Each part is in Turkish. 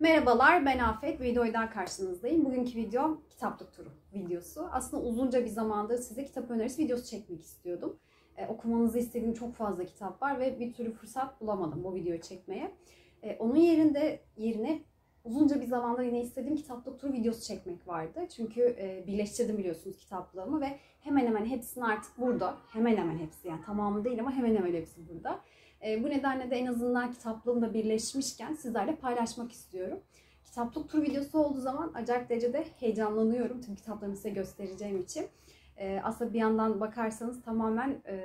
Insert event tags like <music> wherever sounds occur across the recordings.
Merhabalar ben Afet, videoyu daha karşınızdayım. Bugünkü video kitaplık turu videosu. Aslında uzunca bir zamandır size kitap önerisi videosu çekmek istiyordum. Ee, okumanızı istediğim çok fazla kitap var ve bir türlü fırsat bulamadım bu videoyu çekmeye. Ee, onun yerinde yerine uzunca bir zamandır yine istediğim kitaplık turu videosu çekmek vardı. Çünkü e, birleştirdim biliyorsunuz kitaplığımı ve hemen hemen hepsini artık burada. Hemen hemen hepsi yani tamamı değil ama hemen hemen hepsi burada. E, bu nedenle de en azından kitaplığımda birleşmişken sizlerle paylaşmak istiyorum. Kitaplık tur videosu olduğu zaman acayip derecede heyecanlanıyorum tüm kitaplarımı size göstereceğim için. E, aslında bir yandan bakarsanız tamamen e,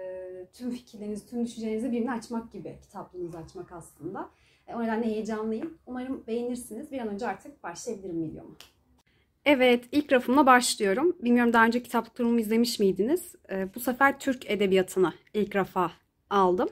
tüm fikirlerinizi, tüm düşüncelerinizi birine açmak gibi kitaplığınızı açmak aslında. E, o nedenle heyecanlıyım. Umarım beğenirsiniz. Bir an önce artık başlayabilirim video'mu. Evet, ilk rafımla başlıyorum. Bilmiyorum daha önce kitaplık turumu izlemiş miydiniz? E, bu sefer Türk edebiyatına ilk rafa aldım.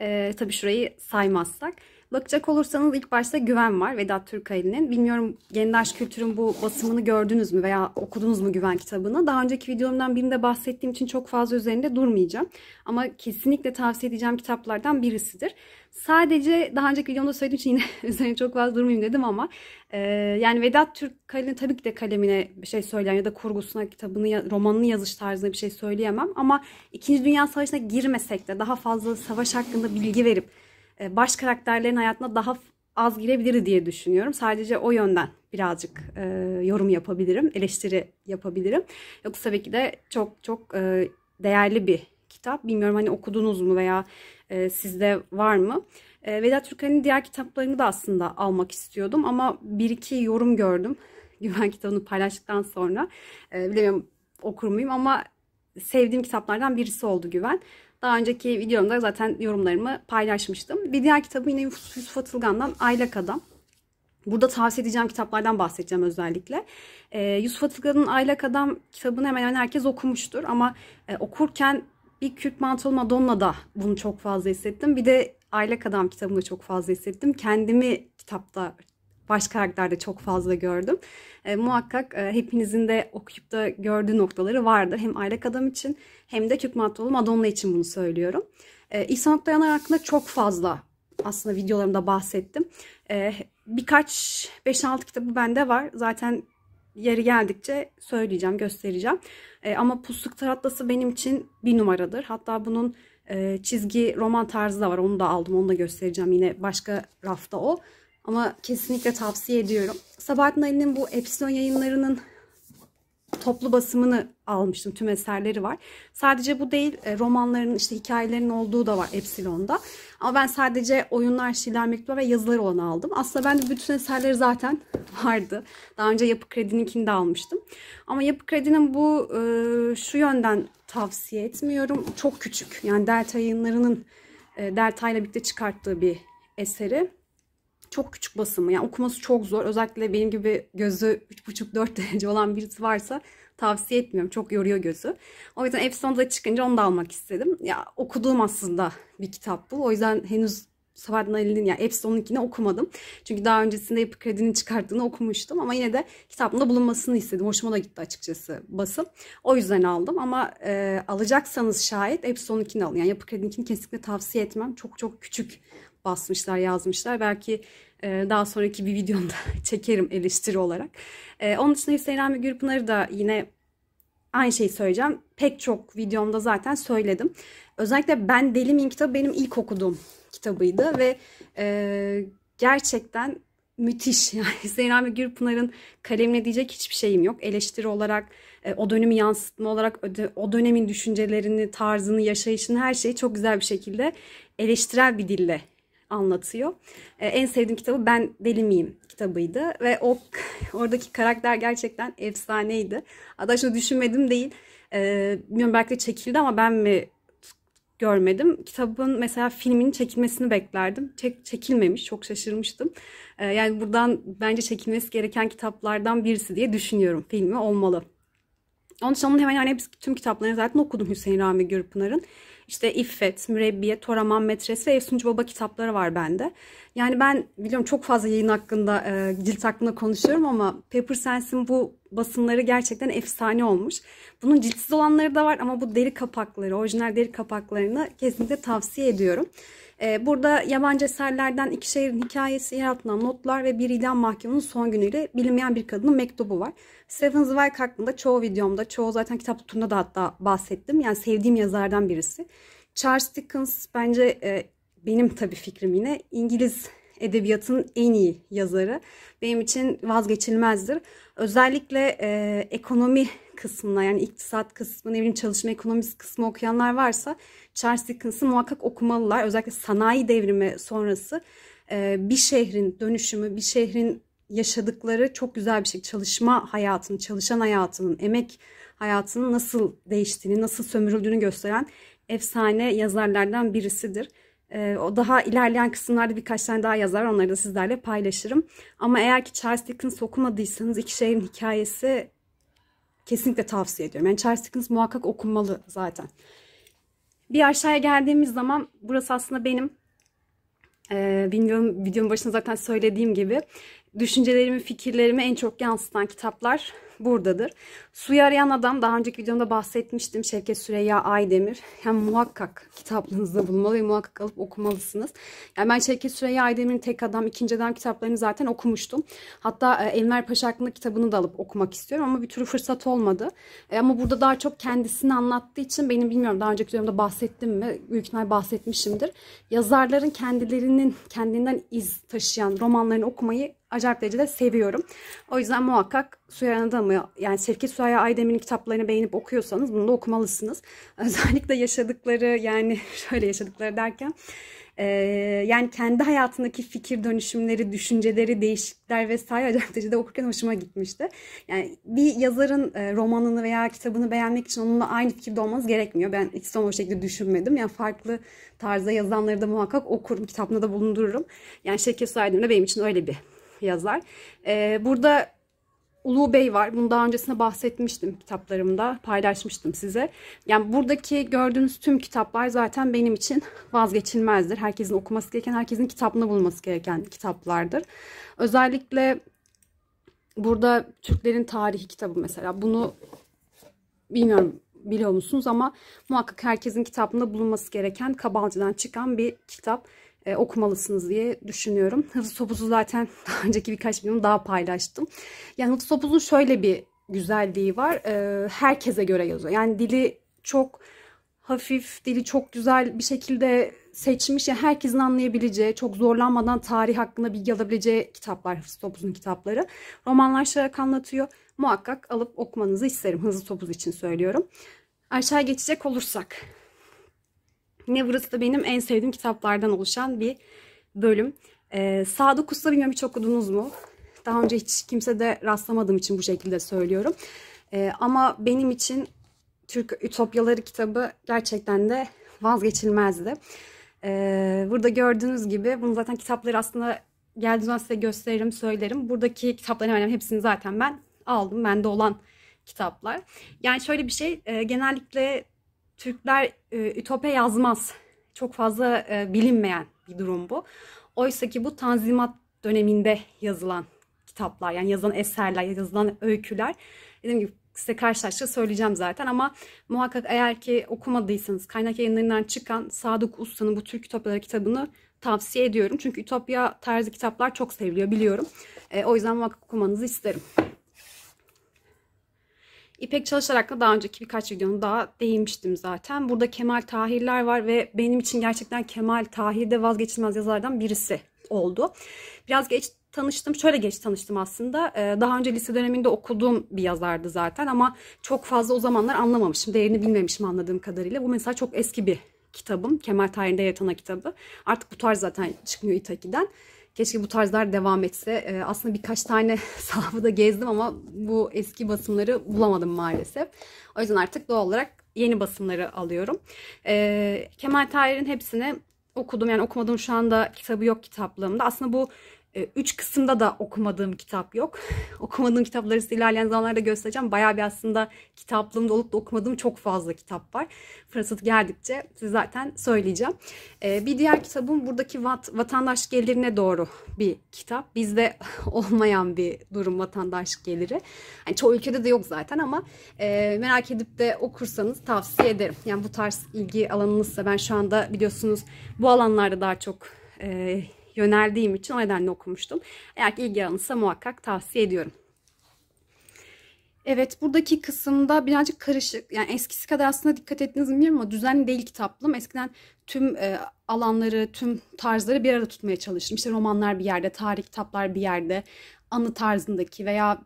E, tabii şurayı saymazsak. Bakacak olursanız ilk başta Güven var Vedat Türkaylı'nın. Bilmiyorum Yeniden Kültür'ün bu basımını gördünüz mü veya okudunuz mu Güven kitabını? Daha önceki videomdan birinde bahsettiğim için çok fazla üzerinde durmayacağım. Ama kesinlikle tavsiye edeceğim kitaplardan birisidir. Sadece daha önceki videomda söylediğim için yine <laughs> üzerine çok fazla durmayayım dedim ama e, yani Vedat Türkaylı'nın tabii ki de kalemine bir şey söyleyen ya da kurgusuna kitabını, romanını yazış tarzına bir şey söyleyemem. Ama İkinci Dünya Savaşı'na girmesek de daha fazla savaş hakkında bilgi verip e, baş karakterlerin hayatına daha az girebilir diye düşünüyorum. Sadece o yönden birazcık e, yorum yapabilirim, eleştiri yapabilirim. Yoksa tabii ki de çok çok e, değerli bir kitap. Bilmiyorum hani okudunuz mu veya e, sizde var mı? E, Vedat Türkan'ın diğer kitaplarını da aslında almak istiyordum ama bir iki yorum gördüm. <laughs> Güven kitabını paylaştıktan sonra e, bilemiyorum okur muyum ama sevdiğim kitaplardan birisi oldu Güven. Daha önceki videomda zaten yorumlarımı paylaşmıştım. Bir diğer kitabı yine Yusuf Atılgan'dan Aylak Adam. Burada tavsiye edeceğim kitaplardan bahsedeceğim özellikle. Ee, Yusuf Atılgan'ın Aylak Adam kitabını hemen hemen herkes okumuştur. Ama e, okurken bir Kürt Mantolu da bunu çok fazla hissettim. Bir de Aylak Adam kitabında çok fazla hissettim. Kendimi kitapta baş karakterde çok fazla gördüm. E, muhakkak e, hepinizin de okuyup da gördüğü noktaları vardır. Hem Aylak Adam için hem de Türk Matrolu Madonna için bunu söylüyorum. E, İhsan Oktayanlar hakkında çok fazla aslında videolarımda bahsettim. E, birkaç 5-6 kitabı bende var. Zaten yeri geldikçe söyleyeceğim, göstereceğim. E, ama Pusluk Taratlası benim için bir numaradır. Hatta bunun e, çizgi roman tarzı da var. Onu da aldım, onu da göstereceğim. Yine başka rafta o. Ama kesinlikle tavsiye ediyorum. Sabahattin Ali'nin bu Epsilon yayınlarının toplu basımını almıştım. Tüm eserleri var. Sadece bu değil e, romanların işte hikayelerin olduğu da var Epsilon'da. Ama ben sadece oyunlar, şiirler, mektuplar ve yazıları olanı aldım. Aslında ben de bütün eserleri zaten <laughs> vardı. Daha önce Yapı Kredi'ninkini de almıştım. Ama Yapı Kredi'nin bu e, şu yönden tavsiye etmiyorum. Çok küçük. Yani Delta yayınlarının e, Delta ile birlikte çıkarttığı bir eseri çok küçük basımı yani okuması çok zor. Özellikle benim gibi gözü 3,5-4 <laughs> derece olan birisi varsa tavsiye etmiyorum. Çok yoruyor gözü. O yüzden Epson'da çıkınca onu da almak istedim. Ya okuduğum aslında bir kitap bu. O yüzden henüz Sabahattin Ali'nin yani Epson'unkini okumadım. Çünkü daha öncesinde Yapı Kredi'nin çıkarttığını okumuştum ama yine de kitabımda bulunmasını istedim. Hoşuma da gitti açıkçası basım. O yüzden aldım ama e, alacaksanız şayet Epson'unkini alın. Yani Yapı Kredi'ninkini kesinlikle tavsiye etmem. Çok çok küçük basmışlar, yazmışlar. Belki e, daha sonraki bir videomda <laughs> çekerim eleştiri olarak. E, onun dışında Hüseyin Rahmi Gürpınar'ı da yine aynı şeyi söyleyeceğim. Pek çok videomda zaten söyledim. Özellikle Ben Deli Miyim kitabı benim ilk okuduğum kitabıydı ve e, gerçekten müthiş. <laughs> Yani Zeynep Rahmi Gürpınar'ın kalemle diyecek hiçbir şeyim yok. Eleştiri olarak, e, o dönemi yansıtma olarak, o dönemin düşüncelerini, tarzını, yaşayışını her şeyi çok güzel bir şekilde eleştirel bir dille anlatıyor. E, en sevdiğim kitabı Ben Deli Miyim kitabıydı ve o <laughs> oradaki karakter gerçekten efsaneydi. Hatta şunu düşünmedim değil. E, bilmiyorum belki de çekildi ama ben mi görmedim. Kitabın mesela filmin çekilmesini beklerdim. Çek, çekilmemiş. Çok şaşırmıştım. E, yani buradan bence çekilmesi gereken kitaplardan birisi diye düşünüyorum. Filmi olmalı. Onun için onun hemen yani hepsi, tüm kitaplarını zaten okudum Hüseyin Rami Gürpınar'ın. İşte İffet, Mürebbiye, Toraman Metresi ve Efsuncu Baba kitapları var bende. Yani ben biliyorum çok fazla yayın hakkında, e, cilt hakkında konuşuyorum ama Paper Sense'in bu basımları gerçekten efsane olmuş. Bunun ciltsiz olanları da var ama bu deri kapakları, orijinal deri kapaklarını kesinlikle tavsiye ediyorum. Ee, burada yabancı eserlerden iki şehrin hikayesi, yaratılan notlar ve bir idam mahkumunun son günüyle bilinmeyen bir kadının mektubu var. Stephen Zweig hakkında çoğu videomda, çoğu zaten kitap turunda da hatta bahsettim. Yani sevdiğim yazardan birisi. Charles Dickens bence e, benim tabii fikrim yine İngiliz edebiyatın en iyi yazarı. Benim için vazgeçilmezdir. Özellikle e, ekonomi kısmına yani iktisat kısmı, ne bileyim çalışma ekonomisi kısmı okuyanlar varsa Charles Dickens'ı muhakkak okumalılar. Özellikle sanayi devrimi sonrası e, bir şehrin dönüşümü, bir şehrin yaşadıkları çok güzel bir şey. Çalışma hayatının, çalışan hayatının, emek hayatının nasıl değiştiğini, nasıl sömürüldüğünü gösteren efsane yazarlardan birisidir. Ee, o daha ilerleyen kısımlarda birkaç tane daha yazar onları da sizlerle paylaşırım. Ama eğer ki Charles Dickens okumadıysanız iki şeyin hikayesi kesinlikle tavsiye ediyorum. Yani Charles Dickens muhakkak okunmalı zaten. Bir aşağıya geldiğimiz zaman burası aslında benim ee, bilmiyorum videonun başında zaten söylediğim gibi düşüncelerimi, fikirlerimi en çok yansıtan kitaplar buradadır. Suyu arayan adam daha önceki videomda bahsetmiştim. Şevket Süreyya Aydemir. Yani muhakkak kitaplarınızda bulmalı ve muhakkak alıp okumalısınız. Yani ben Şevket Süreyya Aydemir'in Tek Adam, İkinci Adam kitaplarını zaten okumuştum. Hatta e, Enver Paşa hakkında kitabını da alıp okumak istiyorum ama bir türlü fırsat olmadı. E, ama burada daha çok kendisini anlattığı için benim bilmiyorum daha önceki videomda bahsettim mi? Büyük ihtimal bahsetmişimdir. Yazarların kendilerinin kendinden iz taşıyan romanlarını okumayı acayip derecede seviyorum. O yüzden muhakkak Süheyra'da mı yani Şevket Süheyra Aydemir'in kitaplarını beğenip okuyorsanız bunu da okumalısınız. <laughs> Özellikle yaşadıkları yani <laughs> şöyle yaşadıkları derken e, yani kendi hayatındaki fikir dönüşümleri, düşünceleri, değişiklikler vesaire acayip derecede okurken hoşuma gitmişti. Yani bir yazarın e, romanını veya kitabını beğenmek için onunla aynı fikirde olmanız gerekmiyor. Ben hiç son o şekilde düşünmedim. Yani farklı tarzda yazanları da muhakkak okurum, kitapla da bulundururum. Yani Şevket Süheyra benim için öyle bir yazar. E, burada Ulu Bey var. Bunu daha öncesinde bahsetmiştim kitaplarımda. Paylaşmıştım size. Yani buradaki gördüğünüz tüm kitaplar zaten benim için <laughs> vazgeçilmezdir. Herkesin okuması gereken, herkesin kitabını bulması gereken kitaplardır. Özellikle burada Türklerin tarihi kitabı mesela. Bunu bilmiyorum biliyor musunuz ama muhakkak herkesin kitabında bulunması gereken Kabalcı'dan çıkan bir kitap e, okumalısınız diye düşünüyorum. Hıfzı Topuz'u zaten <laughs> daha önceki birkaç videomu daha paylaştım. Yani Hıfzı Topuz'un şöyle bir güzelliği var. E, herkese göre yazıyor. Yani dili çok hafif, dili çok güzel bir şekilde seçmiş. Yani herkesin anlayabileceği, çok zorlanmadan tarih hakkında bilgi alabileceği kitaplar Hıfzı Topuz'un kitapları. Romanlaşarak anlatıyor. Muhakkak alıp okumanızı isterim. Hızlı Topuz için söylüyorum. Aşağı geçecek olursak. Ne Nevrası da benim en sevdiğim kitaplardan oluşan bir bölüm. Ee, Sadık Usta bilmiyorum hiç okudunuz mu? Daha önce hiç kimse de rastlamadığım için bu şekilde söylüyorum. Ee, ama benim için Türk Ütopyaları kitabı gerçekten de vazgeçilmezdi. Ee, burada gördüğünüz gibi bunu zaten kitapları aslında geldiği zaman size gösteririm, söylerim. Buradaki kitapların hemen hepsini zaten ben aldım. Bende olan kitaplar. Yani şöyle bir şey e, genellikle Türkler e, ütope yazmaz. Çok fazla e, bilinmeyen bir durum bu. Oysa ki bu Tanzimat döneminde yazılan kitaplar yani yazılan eserler, yazılan öyküler dediğim gibi size karşılaştığı söyleyeceğim zaten ama muhakkak eğer ki okumadıysanız kaynak yayınlarından çıkan Sadık Usta'nın bu Türk Ütopyaları kitabını tavsiye ediyorum. Çünkü Ütopya tarzı kitaplar çok seviliyor biliyorum. E, o yüzden muhakkak okumanızı isterim. İpek Çalışlar hakkında daha önceki birkaç videonun daha değinmiştim zaten. Burada Kemal Tahirler var ve benim için gerçekten Kemal Tahir de vazgeçilmez yazardan birisi oldu. Biraz geç tanıştım. Şöyle geç tanıştım aslında. Ee, daha önce lise döneminde okuduğum bir yazardı zaten ama çok fazla o zamanlar anlamamışım. Değerini bilmemişim anladığım kadarıyla. Bu mesela çok eski bir kitabım. Kemal Tahir'in Dayatana kitabı. Artık bu tarz zaten çıkmıyor İtaki'den. Keşke bu tarzlar devam etse. E, aslında birkaç tane <laughs> sahabı da gezdim ama bu eski basımları bulamadım maalesef. O yüzden artık doğal olarak yeni basımları alıyorum. E, Kemal Tahir'in hepsini okudum. Yani okumadım şu anda kitabı yok kitaplığımda. Aslında bu ee, üç kısımda da okumadığım kitap yok. <laughs> okumadığım kitapları size ilerleyen zamanlarda göstereceğim. Bayağı bir aslında kitaplığımda olup da okumadığım çok fazla kitap var. Fırsat geldikçe size zaten söyleyeceğim. Ee, bir diğer kitabım buradaki vat, vatandaş gelirine doğru bir kitap. Bizde <laughs> olmayan bir durum vatandaş geliri. Yani çoğu ülkede de yok zaten ama e, merak edip de okursanız tavsiye ederim. Yani bu tarz ilgi alanınızsa ben şu anda biliyorsunuz bu alanlarda daha çok e, yöneldiğim için o nedenle okumuştum. Eğer ki ilgi alanınızsa muhakkak tavsiye ediyorum. Evet buradaki kısımda birazcık karışık. Yani eskisi kadar aslında dikkat ettiniz mi bilmiyorum ama düzenli değil kitaplığım. Eskiden tüm e, alanları, tüm tarzları bir arada tutmaya çalıştım. İşte romanlar bir yerde, tarih kitaplar bir yerde, anı tarzındaki veya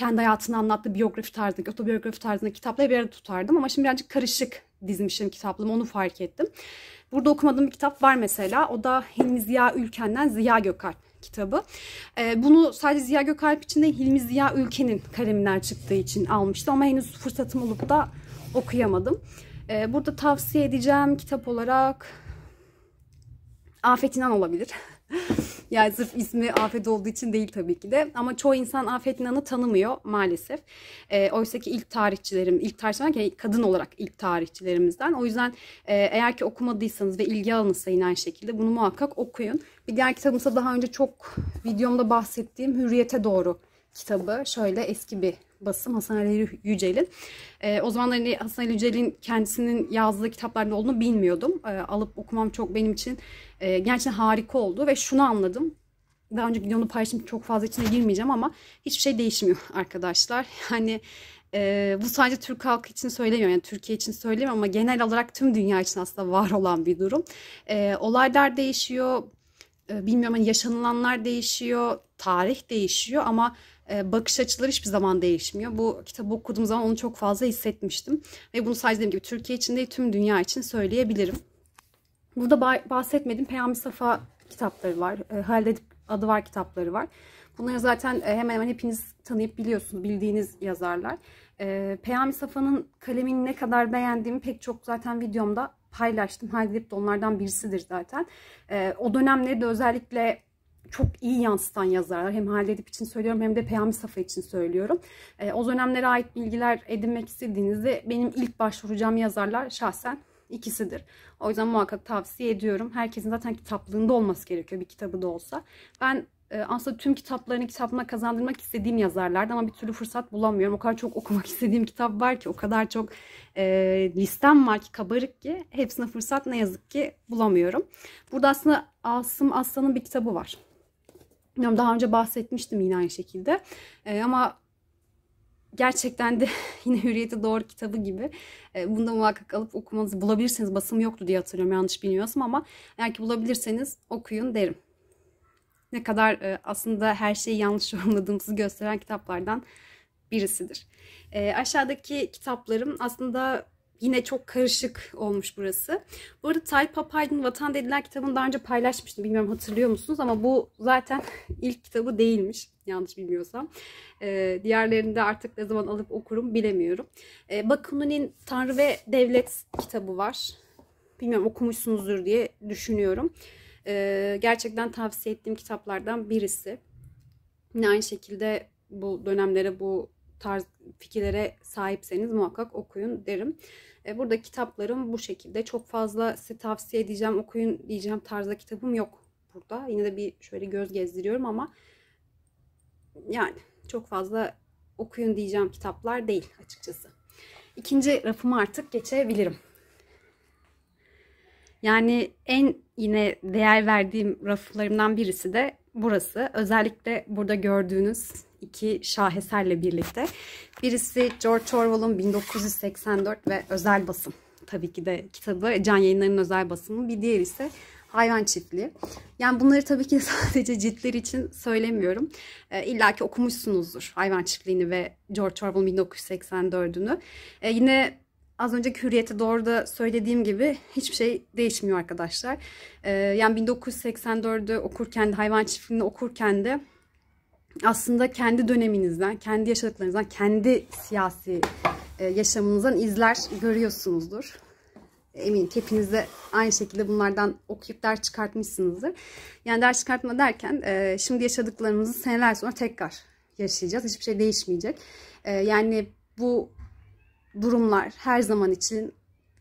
kendi hayatını anlattığı biyografi tarzındaki, otobiyografi tarzındaki kitapları bir arada tutardım. Ama şimdi birazcık karışık dizmişim kitaplığımı onu fark ettim. Burada okumadığım bir kitap var mesela. O da Hilmi Ziya Ülken'den Ziya Gökalp kitabı. Ee, bunu sadece Ziya Gökalp için değil Hilmi Ziya Ülken'in kalemler çıktığı için almıştım. Ama henüz fırsatım olup da okuyamadım. Ee, burada tavsiye edeceğim kitap olarak Afet İnan olabilir. <laughs> yani sırf ismi afet olduğu için değil tabii ki de. Ama çoğu insan Afet İnan'ı tanımıyor maalesef. E, Oysa ki ilk tarihçilerim, ilk tarihçilerim kadın olarak ilk tarihçilerimizden. O yüzden e, eğer ki okumadıysanız ve ilgi alınırsa inen şekilde bunu muhakkak okuyun. Bir diğer kitabımsa daha önce çok videomda bahsettiğim Hürriyete Doğru kitabı şöyle eski bir basım Hasan Ali Yücel'in. E, o zaman hani Hasan Ali Yücel'in kendisinin yazdığı kitaplarda olduğunu bilmiyordum. E, alıp okumam çok benim için e, gerçekten harika oldu ve şunu anladım. Daha önce videonu paylaştım çok fazla içine girmeyeceğim ama hiçbir şey değişmiyor <laughs> arkadaşlar. Yani e, bu sadece Türk halkı için söylemiyorum yani Türkiye için söylemiyorum ama genel olarak tüm dünya için aslında var olan bir durum. E, olaylar değişiyor, e, bilmiyorum hani yaşanılanlar değişiyor, tarih değişiyor ama ee, bakış açıları hiçbir zaman değişmiyor. Bu kitabı okuduğum zaman onu çok fazla hissetmiştim. Ve bunu sadece dediğim gibi Türkiye için değil tüm dünya için söyleyebilirim. Burada bahsetmediğim Peyami Safa kitapları var. Ee, Halde adı var kitapları var. Bunları zaten e, hemen hemen hepiniz tanıyıp biliyorsunuz, bildiğiniz yazarlar. Ee, Peyami Safa'nın kalemini ne kadar beğendiğimi pek çok zaten videomda paylaştım. Halde de onlardan birisidir zaten. O dönemleri de özellikle çok iyi yansıtan yazarlar. Hem Halide Edip için söylüyorum hem de Peyami Safa için söylüyorum. E, o dönemlere ait bilgiler edinmek istediğinizde benim ilk başvuracağım yazarlar şahsen ikisidir. O yüzden muhakkak tavsiye ediyorum. Herkesin zaten kitaplığında olması gerekiyor bir kitabı da olsa. Ben e, aslında tüm kitaplarını kitabıma kazandırmak istediğim yazarlardı ama bir türlü fırsat bulamıyorum. O kadar çok okumak <laughs> istediğim kitap var ki, o kadar çok e, listem var ki kabarık ki hepsine fırsat ne yazık ki bulamıyorum. Burada aslında Asım Aslan'ın bir kitabı var. Bilmiyorum daha önce bahsetmiştim yine aynı şekilde. E, ama gerçekten de <laughs> yine Hürriyete Doğru kitabı gibi. E, bunu da muhakkak alıp okumanızı bulabilirseniz basım yoktu diye hatırlıyorum yanlış bilmiyorsam ama eğer ki bulabilirseniz okuyun derim. Ne kadar e, aslında her şeyi yanlış <laughs> yorumladığımızı gösteren kitaplardan birisidir. E, aşağıdaki kitaplarım aslında Yine çok karışık olmuş burası. Bu arada Talip Apaydın Vatan Dediler kitabını daha önce paylaşmıştım. Bilmiyorum hatırlıyor musunuz ama bu zaten ilk kitabı değilmiş. Yanlış bilmiyorsam. Ee, diğerlerini de artık ne zaman alıp okurum bilemiyorum. Ee, Bakunin'in Tanrı ve Devlet kitabı var. Bilmiyorum okumuşsunuzdur diye düşünüyorum. Ee, gerçekten tavsiye ettiğim kitaplardan birisi. Yine aynı şekilde bu dönemlere bu tarz fikirlere sahipseniz muhakkak okuyun derim. E, burada kitaplarım bu şekilde. Çok fazla size tavsiye edeceğim, okuyun diyeceğim tarzda kitabım yok burada. Yine de bir şöyle göz gezdiriyorum ama yani çok fazla okuyun diyeceğim kitaplar değil açıkçası. İkinci rafıma artık geçebilirim. Yani en yine değer verdiğim raflarımdan birisi de burası. Özellikle burada gördüğünüz iki şaheserle birlikte. Birisi George Orwell'ın 1984 ve özel basım. Tabii ki de kitabı Can Yayınları'nın özel basımı. Bir diğer ise hayvan çiftliği. Yani bunları tabii ki <laughs> sadece ciltler için söylemiyorum. E, İlla ki okumuşsunuzdur hayvan çiftliğini ve George Orwell 1984'ünü. E, yine az önce hürriyete doğru da söylediğim gibi hiçbir şey değişmiyor arkadaşlar. Ee, yani 1984'ü okurken de hayvan çiftliğini okurken de aslında kendi döneminizden, kendi yaşadıklarınızdan, kendi siyasi e, yaşamınızdan izler görüyorsunuzdur. Eminim ki aynı şekilde bunlardan okuyup ders çıkartmışsınızdır. Yani ders çıkartma derken e, şimdi yaşadıklarımızı seneler sonra tekrar yaşayacağız. Hiçbir şey değişmeyecek. E, yani bu durumlar her zaman için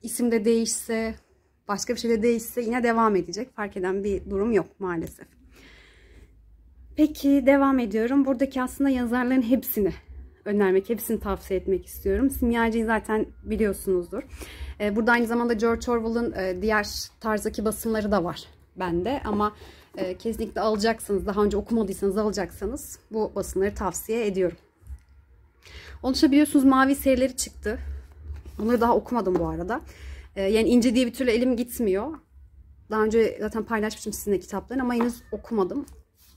isimde değişse, başka bir şeyde değişse yine devam edecek. Fark eden bir durum yok maalesef. Peki devam ediyorum. Buradaki aslında yazarların hepsini önermek, hepsini tavsiye etmek istiyorum. Simyacıyı zaten biliyorsunuzdur. Ee, burada aynı zamanda George Orwell'ın e, diğer tarzdaki basınları da var bende ama e, kesinlikle alacaksınız. Daha önce okumadıysanız alacaksanız bu basımları tavsiye ediyorum. Onun dışında biliyorsunuz mavi serileri çıktı. Onları daha okumadım bu arada. Ee, yani ince diye bir türlü elim gitmiyor. Daha önce zaten paylaşmıştım sizinle kitapları ama henüz okumadım.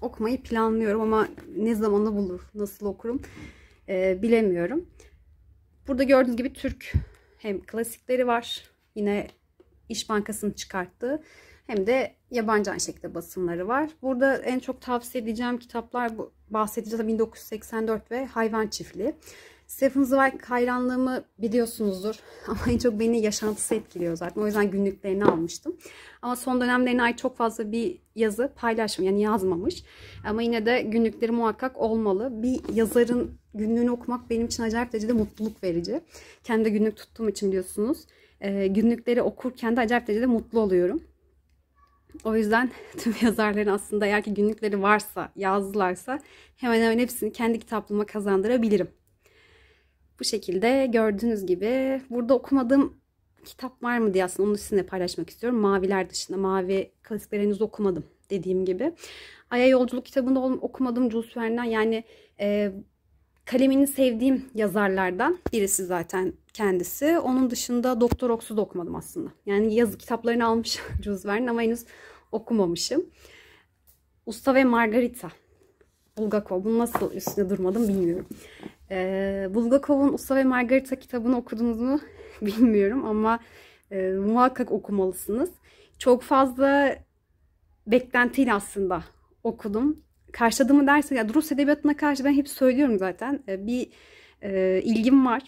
Okumayı planlıyorum ama ne zamanda bulur, nasıl okurum e, bilemiyorum. Burada gördüğünüz gibi Türk hem klasikleri var. Yine İş Bankası'nın çıkarttığı hem de yabancı aynı şekilde basımları var. Burada en çok tavsiye edeceğim kitaplar bu bahsedeceğiz 1984 ve Hayvan Çiftliği. Stephen Zweig hayranlığımı biliyorsunuzdur <laughs> ama en çok beni yaşantısı etkiliyor zaten. O yüzden günlüklerini almıştım. Ama son dönemlerine ait çok fazla bir yazı paylaşmıyor yani yazmamış. Ama yine de günlükleri muhakkak olmalı. Bir yazarın günlüğünü okumak benim için acayip derecede mutluluk verici. Kendi günlük tuttuğum için diyorsunuz. Ee, günlükleri okurken de acayip derecede mutlu oluyorum. O yüzden <laughs> tüm yazarların aslında eğer ki günlükleri varsa, yazdılarsa hemen hemen hepsini kendi kitaplığıma kazandırabilirim. Bu şekilde gördüğünüz gibi burada okumadığım kitap var mı diye aslında onu sizinle paylaşmak istiyorum. Maviler dışında mavi klasikleri henüz okumadım dediğim gibi. Ay'a Yolculuk kitabını okumadım Jules Verne'den yani e, kalemini sevdiğim yazarlardan birisi zaten kendisi. Onun dışında Doktor Oks'u da okumadım aslında. Yani yazı kitaplarını almış <laughs> Jules Verne ama henüz okumamışım. Usta ve Margarita. Bulgakov. Bunu nasıl üstüne durmadım bilmiyorum. Ee, Bulgakov'un Usta ve Margarita kitabını okudunuz mu <laughs> bilmiyorum ama e, muhakkak okumalısınız. Çok fazla beklentiyle aslında okudum. Karşıladığımı derse, yani Rus edebiyatına karşı ben hep söylüyorum zaten. E, bir e, ilgim var.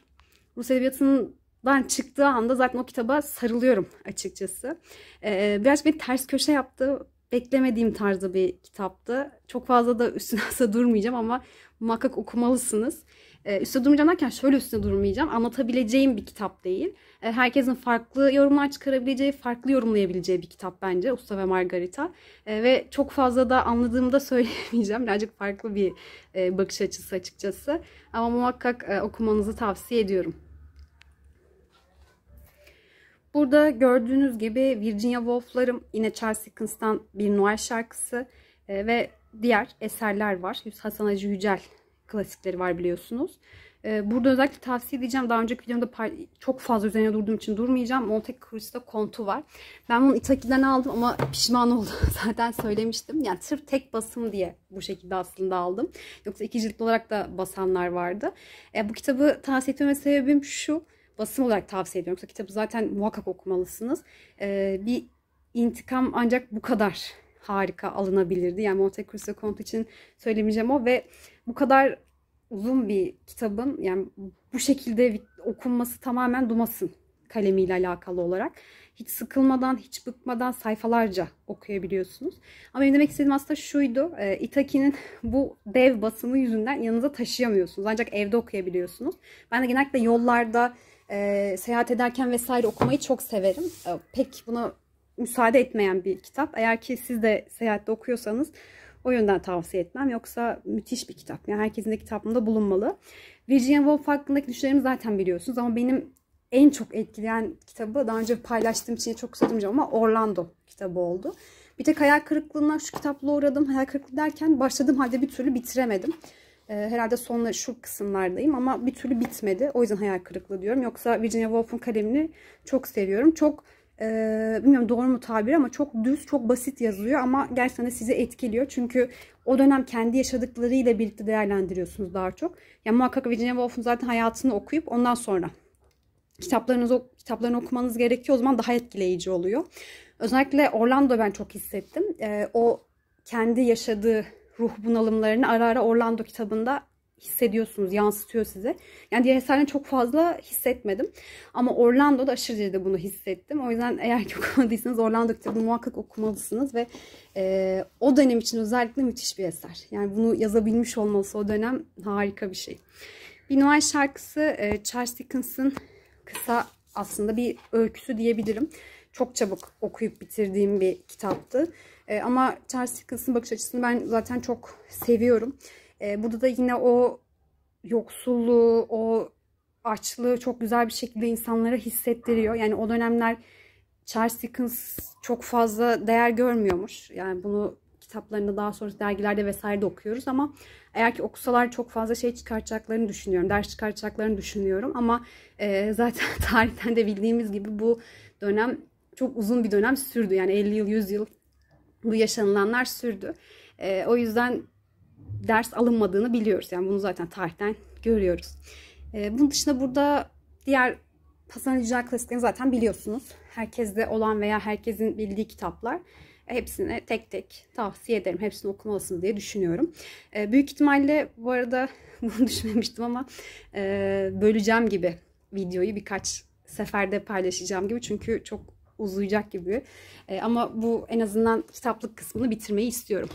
Rus edebiyatından çıktığı anda zaten o kitaba sarılıyorum açıkçası. E, biraz bir ters köşe yaptı. Beklemediğim tarzda bir kitaptı. Çok fazla da üstüne <laughs> durmayacağım ama muhakkak okumalısınız e, durmayacağım derken şöyle üstüne durmayacağım. Anlatabileceğim bir kitap değil. Ee, herkesin farklı yorumlar çıkarabileceği, farklı yorumlayabileceği bir kitap bence Usta ve Margarita. Ee, ve çok fazla da anladığımı da <laughs> söylemeyeceğim, Birazcık farklı bir e, bakış açısı açıkçası. Ama muhakkak e, okumanızı tavsiye ediyorum. Burada gördüğünüz gibi Virginia Woolf'larım yine Charles Dickens'tan bir Noel şarkısı e, ve diğer eserler var. Hasan Hacı Yücel klasikleri var biliyorsunuz. Ee, burada özellikle tavsiye edeceğim. Daha önceki videomda çok fazla üzerine durduğum için durmayacağım. Monte Cristo kontu var. Ben bunu İtaki'den aldım ama pişman oldum. <laughs> Zaten söylemiştim. Yani sırf tek basım diye bu şekilde aslında aldım. Yoksa iki ciltli olarak da basanlar vardı. Ee, bu kitabı tavsiye etmeme sebebim şu. Basım olarak tavsiye ediyorum. Yoksa kitabı zaten muhakkak okumalısınız. Ee, bir intikam ancak bu kadar harika alınabilirdi. Yani Monte Cristo Kont için söylemeyeceğim o ve bu kadar uzun bir kitabın yani bu şekilde okunması tamamen Dumas'ın kalemiyle alakalı olarak. Hiç sıkılmadan, hiç bıkmadan sayfalarca okuyabiliyorsunuz. Ama benim demek istediğim aslında şuydu. E, Itaki'nin bu dev basımı yüzünden yanınıza taşıyamıyorsunuz. Ancak evde okuyabiliyorsunuz. Ben de genellikle yollarda e, seyahat ederken vesaire okumayı çok severim. E, pek buna müsaade etmeyen bir kitap. Eğer ki siz de seyahatte okuyorsanız o yönden tavsiye etmem. Yoksa müthiş bir kitap. Yani herkesin de kitabında bulunmalı. Virginia Woolf hakkındaki düşüncelerimi zaten biliyorsunuz ama benim en çok etkileyen kitabı daha önce paylaştığım için çok uzatmayacağım ama Orlando kitabı oldu. Bir tek hayal kırıklığına şu kitapla uğradım. Hayal kırıklığı derken başladığım halde bir türlü bitiremedim. Ee, herhalde sonları şu kısımlardayım ama bir türlü bitmedi. O yüzden hayal kırıklığı diyorum. Yoksa Virginia Woolf'un kalemini çok seviyorum. Çok e, bilmiyorum doğru mu tabir ama çok düz, çok basit yazıyor ama gerçekten de sizi etkiliyor. Çünkü o dönem kendi yaşadıklarıyla birlikte değerlendiriyorsunuz daha çok. Yani muhakkak Virginia Woolf'un zaten hayatını okuyup ondan sonra kitaplarınızı kitaplarını okumanız gerekiyor. O zaman daha etkileyici oluyor. Özellikle Orlando ben çok hissettim. E, o kendi yaşadığı ruh bunalımlarını ara ara Orlando kitabında hissediyorsunuz, yansıtıyor size. Yani diğer eserden çok fazla hissetmedim. Ama Orlando'da aşırı derecede bunu hissettim. O yüzden eğer ki <laughs> okumadıysanız Orlando kitabı muhakkak okumalısınız ve e, o dönem için özellikle müthiş bir eser. Yani bunu yazabilmiş olması o dönem harika bir şey. Bir Noel şarkısı e, Charles Dickens'ın kısa aslında bir öyküsü diyebilirim. Çok çabuk okuyup bitirdiğim bir kitaptı. E, ama Charles Dickens'ın bakış açısını ben zaten çok seviyorum. E, burada da yine o yoksulluğu, o açlığı çok güzel bir şekilde insanlara hissettiriyor. Yani o dönemler Charles Dickens çok fazla değer görmüyormuş. Yani bunu kitaplarında daha sonra dergilerde vesaire de okuyoruz ama eğer ki okusalar çok fazla şey çıkartacaklarını düşünüyorum. Ders çıkartacaklarını düşünüyorum ama e, zaten <laughs> tarihten de bildiğimiz gibi bu dönem çok uzun bir dönem sürdü. Yani 50 yıl, 100 yıl bu yaşanılanlar sürdü. E, o yüzden ders alınmadığını biliyoruz. Yani bunu zaten tarihten görüyoruz. Ee, bunun dışında burada diğer Hasan Yücel klasiklerini zaten biliyorsunuz. Herkeste olan veya herkesin bildiği kitaplar. E, Hepsini tek tek tavsiye ederim. Hepsini okumalısın diye düşünüyorum. E, büyük ihtimalle bu arada <laughs> bunu düşünmemiştim ama e, böleceğim gibi videoyu birkaç seferde paylaşacağım gibi. Çünkü çok uzayacak gibi. E, ama bu en azından kitaplık kısmını bitirmeyi istiyorum.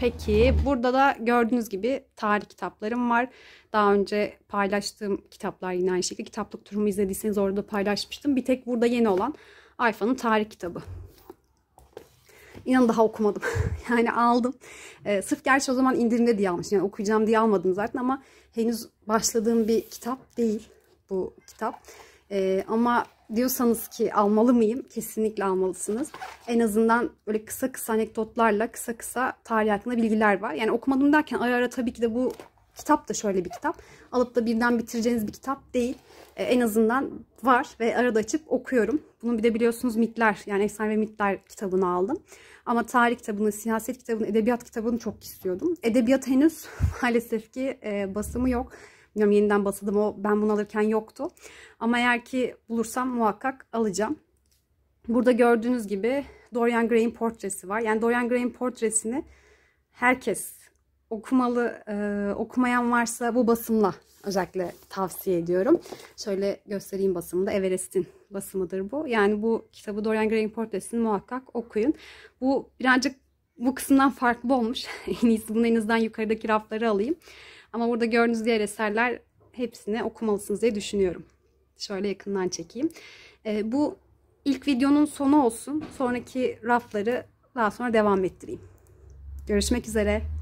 Peki burada da gördüğünüz gibi tarih kitaplarım var. Daha önce paylaştığım kitaplar yine aynı şekilde. Kitaplık turumu izlediyseniz orada paylaşmıştım. Bir tek burada yeni olan Ayfa'nın tarih kitabı. İnan daha okumadım. <laughs> yani aldım. Ee, sırf gerçi o zaman indirimde diye almıştım. Yani okuyacağım diye almadım zaten ama henüz başladığım bir kitap değil bu kitap. E, ama diyorsanız ki almalı mıyım? Kesinlikle almalısınız. En azından böyle kısa kısa anekdotlarla kısa kısa tarih hakkında bilgiler var. Yani okumadım derken ara ara tabii ki de bu kitap da şöyle bir kitap. Alıp da birden bitireceğiniz bir kitap değil. E, en azından var ve arada açıp okuyorum. Bunun bir de biliyorsunuz mitler yani efsane ve mitler kitabını aldım. Ama tarih kitabını, siyaset kitabını, edebiyat kitabını çok istiyordum. Edebiyat henüz <laughs> maalesef ki e, basımı yok. Bilmiyorum yeniden basadım o ben bunu alırken yoktu. Ama eğer ki bulursam muhakkak alacağım. Burada gördüğünüz gibi Dorian Gray'in portresi var. Yani Dorian Gray'in portresini herkes okumalı e, okumayan varsa bu basımla özellikle tavsiye ediyorum. Şöyle göstereyim basımı da Everest'in basımıdır bu. Yani bu kitabı Dorian Gray'in portresini muhakkak okuyun. Bu birazcık bu kısımdan farklı olmuş. <laughs> en iyisi bunu en azından yukarıdaki rafları alayım. Ama burada gördüğünüz diğer eserler hepsini okumalısınız diye düşünüyorum. Şöyle yakından çekeyim. E, bu ilk videonun sonu olsun. Sonraki rafları daha sonra devam ettireyim. Görüşmek üzere.